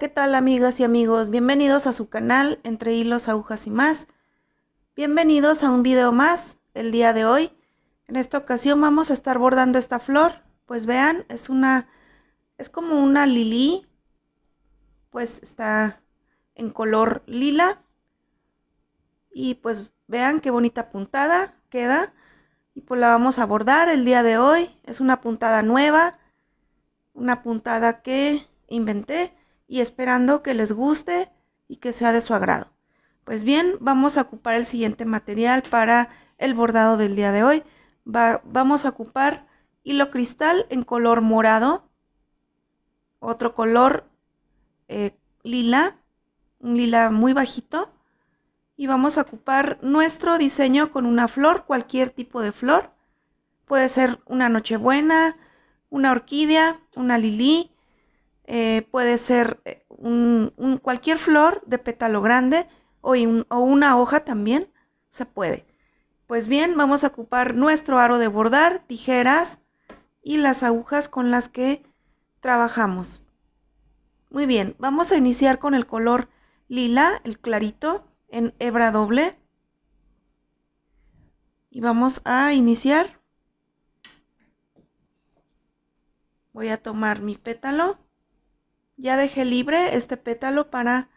¿qué tal amigas y amigos? Bienvenidos a su canal Entre Hilos, Agujas y más. Bienvenidos a un video más el día de hoy. En esta ocasión vamos a estar bordando esta flor. Pues vean, es una, es como una lilí. Pues está en color lila. Y pues vean qué bonita puntada queda. Y pues la vamos a bordar el día de hoy. Es una puntada nueva. Una puntada que inventé y esperando que les guste y que sea de su agrado. Pues bien, vamos a ocupar el siguiente material para el bordado del día de hoy. vamos a ocupar hilo cristal en color morado, otro color eh, lila, un lila muy bajito. Y vamos a ocupar nuestro diseño con una flor, cualquier tipo de flor. Puede ser una nochebuena, una orquídea, una lilí, eh, puede ser eh, un, cualquier flor de pétalo grande o, o una hoja también se puede. Pues bien, vamos a ocupar nuestro aro de bordar, tijeras y las agujas con las que trabajamos. Muy bien, vamos a iniciar con el color lila, el clarito, en hebra doble. Y vamos a iniciar. Voy a tomar mi pétalo ya dejé libre este pétalo para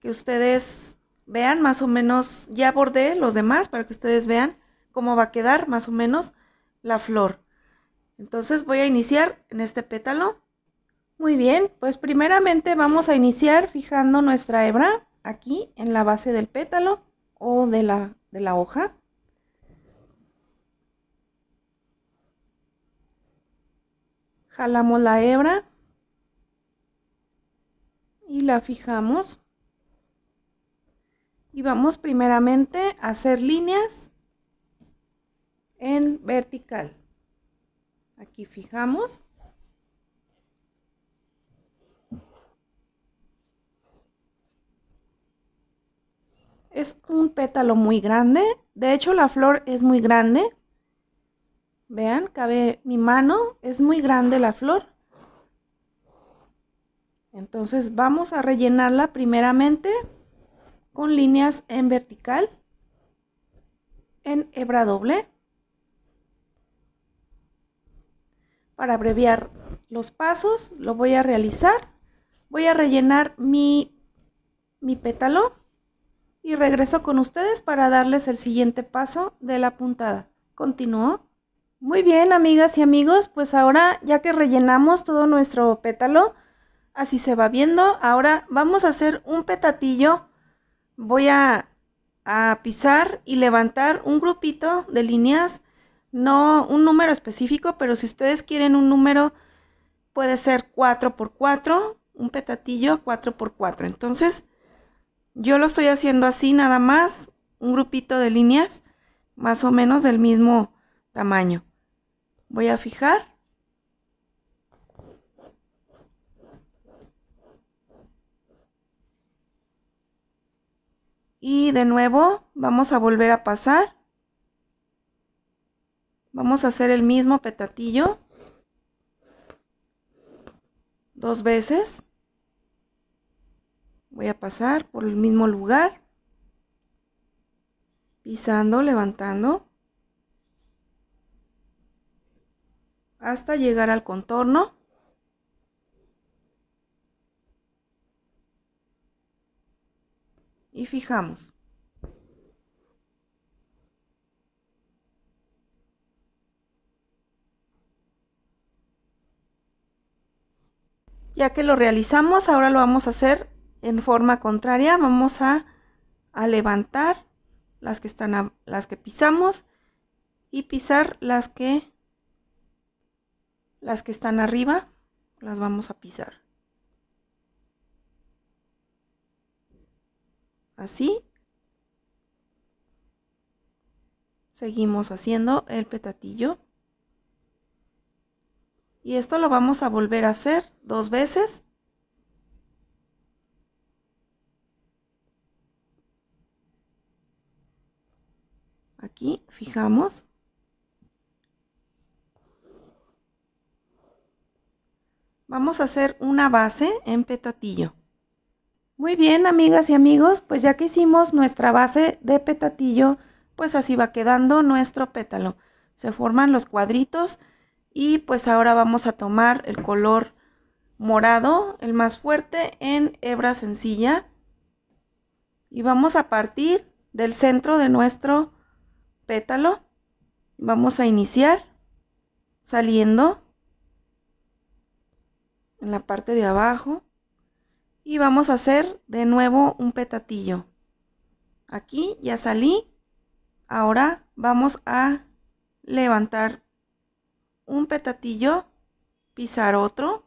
que ustedes vean más o menos, ya bordé los demás para que ustedes vean cómo va a quedar más o menos la flor. Entonces voy a iniciar en este pétalo. Muy bien, pues primeramente vamos a iniciar fijando nuestra hebra aquí en la base del pétalo o de la, de la hoja. Jalamos la hebra y la fijamos. Y vamos primeramente a hacer líneas en vertical. Aquí fijamos. Es un pétalo muy grande. De hecho, la flor es muy grande. Vean, cabe mi mano. Es muy grande la flor. Entonces vamos a rellenarla primeramente con líneas en vertical, en hebra doble. Para abreviar los pasos lo voy a realizar. Voy a rellenar mi, mi pétalo y regreso con ustedes para darles el siguiente paso de la puntada. Continúo. Muy bien, amigas y amigos, pues ahora ya que rellenamos todo nuestro pétalo, Así se va viendo. Ahora vamos a hacer un petatillo. Voy a, pisar y levantar un grupito de líneas. No un número específico, pero si ustedes quieren un número, puede ser 4x4, un petatillo 4x4. Entonces, yo lo estoy haciendo así nada más, un grupito de líneas, más o menos del mismo tamaño. Voy a fijar. Y de nuevo vamos a volver a pasar. Vamos a hacer el mismo petatillo. Dos veces. Voy a pasar por el mismo lugar. Pisando, levantando. Hasta llegar al contorno. y fijamos. Ya que lo realizamos, ahora lo vamos a hacer en forma contraria. Vamos a, a levantar las que, están las que pisamos y pisar las que, las que están arriba. Las vamos a pisar. así. Seguimos haciendo el petatillo. Y esto lo vamos a volver a hacer dos veces. Aquí fijamos. Vamos a hacer una base en petatillo. Muy bien, amigas y amigos, pues ya que hicimos nuestra base de petatillo, pues así va quedando nuestro pétalo. Se forman los cuadritos y pues ahora vamos a tomar el color morado, el más fuerte, en hebra sencilla. Y vamos a partir del centro de nuestro pétalo. Vamos a iniciar saliendo en la parte de abajo y vamos a hacer de nuevo un petatillo aquí ya salí ahora vamos a levantar un petatillo pisar otro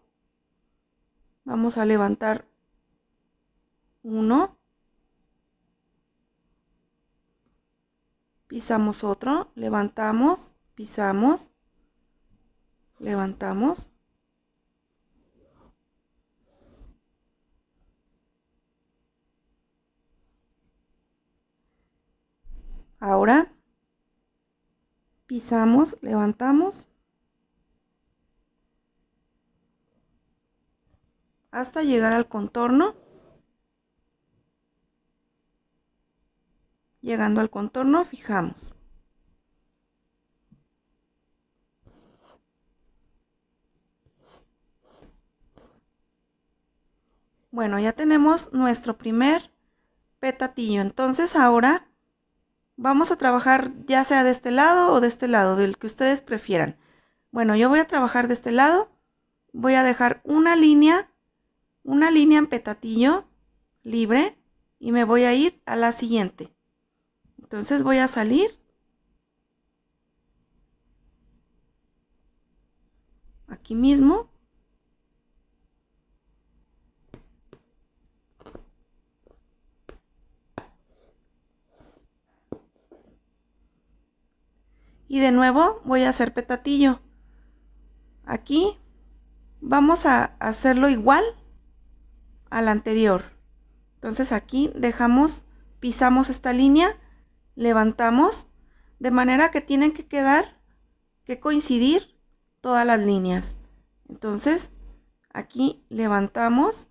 vamos a levantar uno pisamos otro levantamos pisamos levantamos Ahora pisamos, levantamos hasta llegar al contorno. Llegando al contorno fijamos. Bueno, ya tenemos nuestro primer petatillo. Entonces ahora Vamos a trabajar ya sea de este lado o de este lado, del que ustedes prefieran. Bueno, yo voy a trabajar de este lado. Voy a dejar una línea, una línea en petatillo libre y me voy a ir a la siguiente. Entonces voy a salir. Aquí mismo Y de nuevo voy a hacer petatillo. Aquí vamos a hacerlo igual al anterior. Entonces aquí dejamos, pisamos esta línea, levantamos, de manera que tienen que quedar, que coincidir todas las líneas. Entonces aquí levantamos,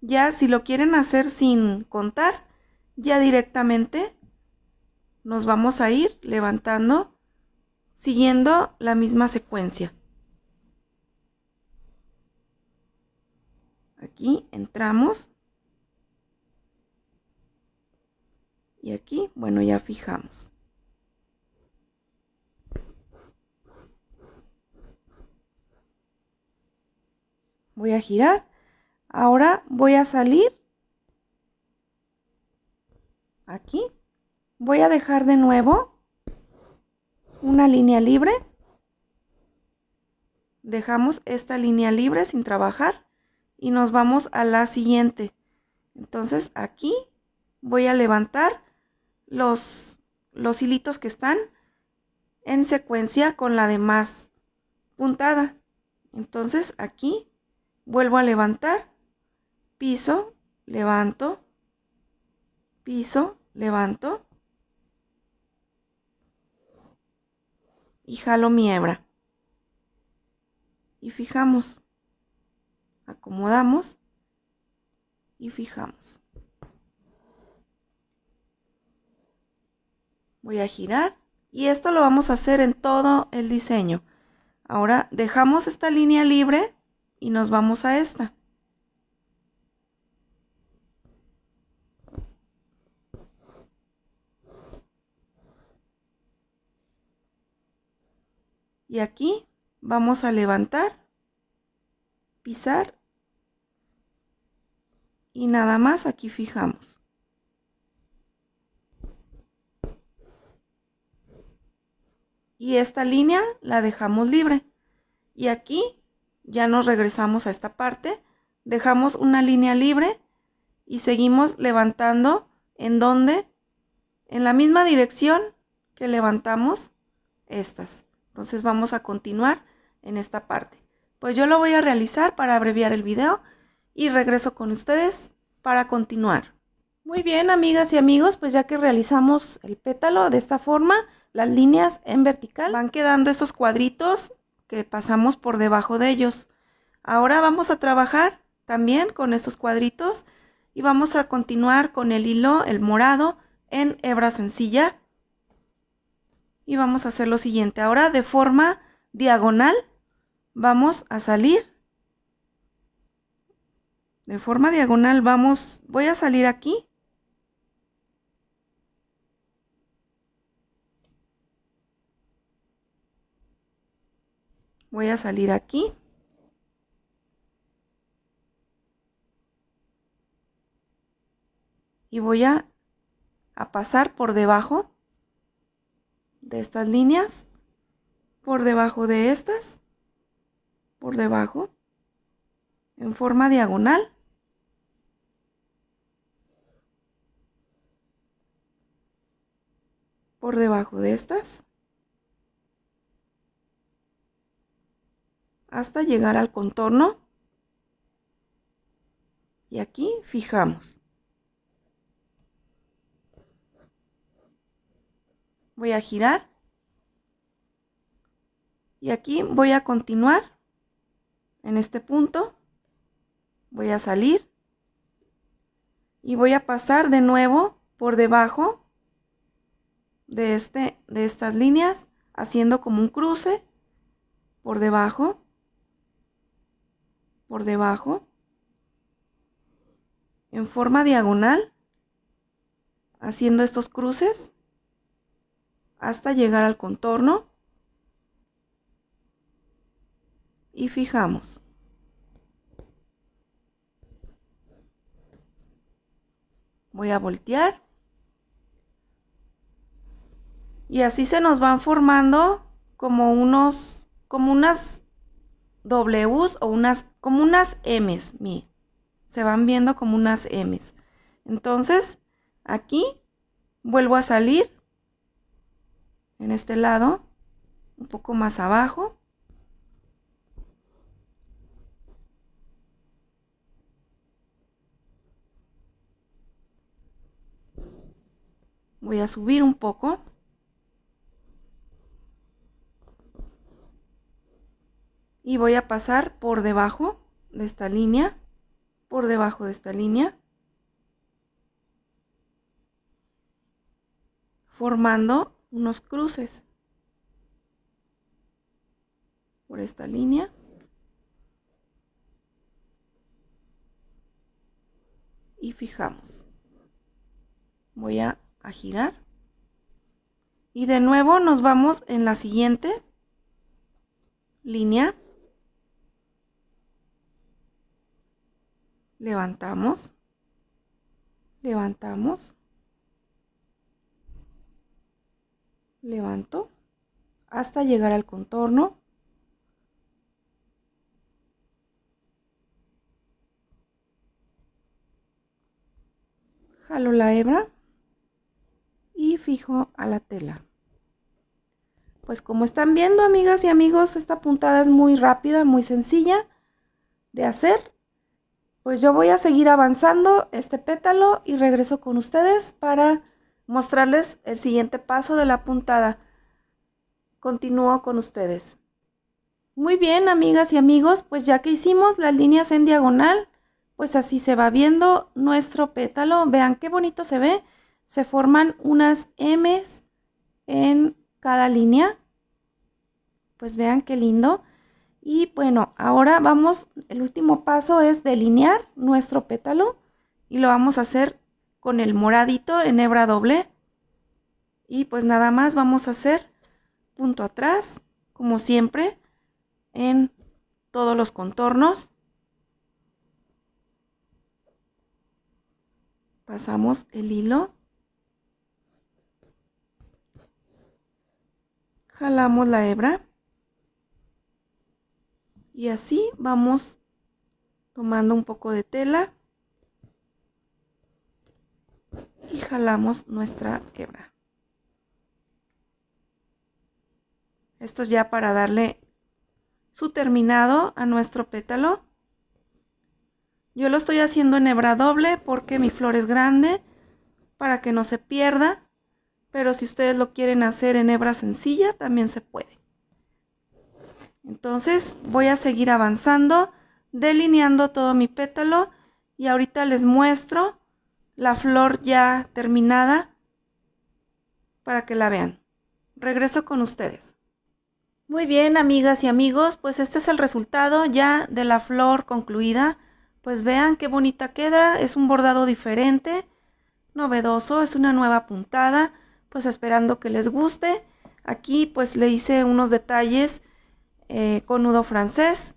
ya si lo quieren hacer sin contar, ya directamente nos vamos a ir levantando siguiendo la misma secuencia. Aquí entramos. Y aquí, bueno, ya fijamos. Voy a girar. Ahora voy a salir. Aquí. Voy a dejar de nuevo una línea libre, dejamos esta línea libre sin trabajar y nos vamos a la siguiente. Entonces aquí voy a levantar los, los hilitos que están en secuencia con la demás puntada. Entonces aquí vuelvo a levantar, piso, levanto, piso, levanto, y jalo mi hebra. Y fijamos. Acomodamos y fijamos. Voy a girar y esto lo vamos a hacer en todo el diseño. Ahora dejamos esta línea libre y nos vamos a esta. Y aquí vamos a levantar, pisar y nada más aquí fijamos. Y esta línea la dejamos libre. Y aquí ya nos regresamos a esta parte. Dejamos una línea libre y seguimos levantando en donde, en la misma dirección que levantamos estas. Entonces vamos a continuar en esta parte. Pues yo lo voy a realizar para abreviar el video y regreso con ustedes para continuar. Muy bien, amigas y amigos, pues ya que realizamos el pétalo de esta forma, las líneas en vertical van quedando estos cuadritos que pasamos por debajo de ellos. Ahora vamos a trabajar también con estos cuadritos y vamos a continuar con el hilo, el morado, en hebra sencilla y vamos a hacer lo siguiente. Ahora de forma diagonal vamos a salir. De forma diagonal vamos, voy a salir aquí. Voy a salir aquí. Y voy a, a pasar por debajo de estas líneas, por debajo de estas, por debajo, en forma diagonal. Por debajo de estas. Hasta llegar al contorno. Y aquí fijamos. voy a girar y aquí voy a continuar en este punto voy a salir y voy a pasar de nuevo por debajo de, este, de estas líneas haciendo como un cruce por debajo por debajo en forma diagonal haciendo estos cruces hasta llegar al contorno y fijamos. Voy a voltear. Y así se nos van formando como unos, como unas Ws o unas, como unas Ms, Se van viendo como unas Ms. Entonces, aquí vuelvo a salir en este lado, un poco más abajo. Voy a subir un poco. Y voy a pasar por debajo de esta línea, por debajo de esta línea. formando unos cruces por esta línea y fijamos voy a, girar y de nuevo nos vamos en la siguiente línea levantamos levantamos levanto hasta llegar al contorno. Jalo la hebra y fijo a la tela. Pues como están viendo, amigas y amigos, esta puntada es muy rápida, muy sencilla de hacer. Pues yo voy a seguir avanzando este pétalo y regreso con ustedes para mostrarles el siguiente paso de la puntada. Continúo con ustedes. Muy bien, amigas y amigos, pues ya que hicimos las líneas en diagonal, pues así se va viendo nuestro pétalo. Vean qué bonito se ve. Se forman unas M's en cada línea. Pues vean qué lindo. Y bueno, ahora vamos, el último paso es delinear nuestro pétalo y lo vamos a hacer con el moradito en hebra doble. Y pues nada más vamos a hacer punto atrás, como siempre, en todos los contornos. Pasamos el hilo. Jalamos la hebra. Y así vamos tomando un poco de tela y jalamos nuestra hebra. Esto es ya para darle su terminado a nuestro pétalo. Yo lo estoy haciendo en hebra doble porque mi flor es grande para que no se pierda. Pero si ustedes lo quieren hacer en hebra sencilla también se puede. Entonces voy a seguir avanzando delineando todo mi pétalo y ahorita les muestro la flor ya terminada para que la vean. Regreso con ustedes. Muy bien, amigas y amigos, pues este es el resultado ya de la flor concluida. Pues vean qué bonita queda, es un bordado diferente, novedoso, es una nueva puntada, pues esperando que les guste. Aquí pues le hice unos detalles eh, con nudo francés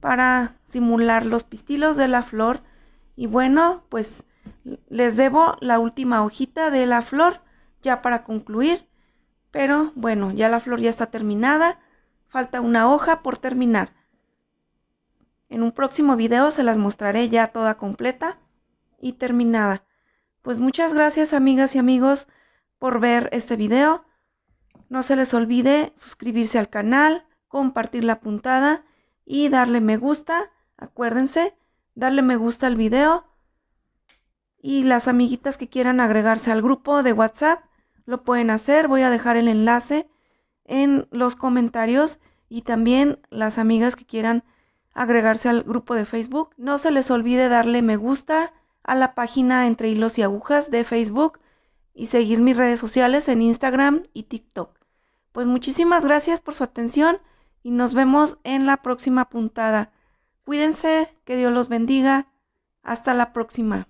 para simular los pistilos de la flor. Y bueno, pues les debo la última hojita de la flor ya para concluir. Pero bueno, ya la flor ya está terminada. Falta una hoja por terminar. En un próximo video se las mostraré ya toda completa y terminada. Pues muchas gracias amigas y amigos por ver este video. No se les olvide suscribirse al canal, compartir la puntada y darle me gusta. Acuérdense, darle me gusta al video y las amiguitas que quieran agregarse al grupo de WhatsApp lo pueden hacer. Voy a dejar el enlace en los comentarios y también las amigas que quieran agregarse al grupo de Facebook. No se les olvide darle me gusta a la página Entre Hilos y Agujas de Facebook y seguir mis redes sociales en Instagram y TikTok. Pues muchísimas gracias por su atención y nos vemos en la próxima puntada. Cuídense, que Dios los bendiga. Hasta la próxima.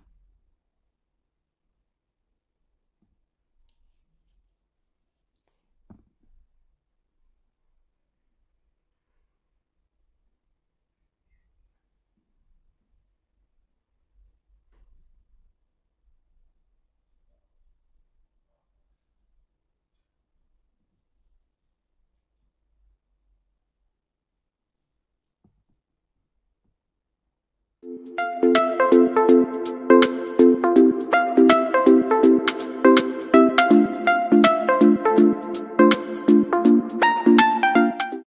Música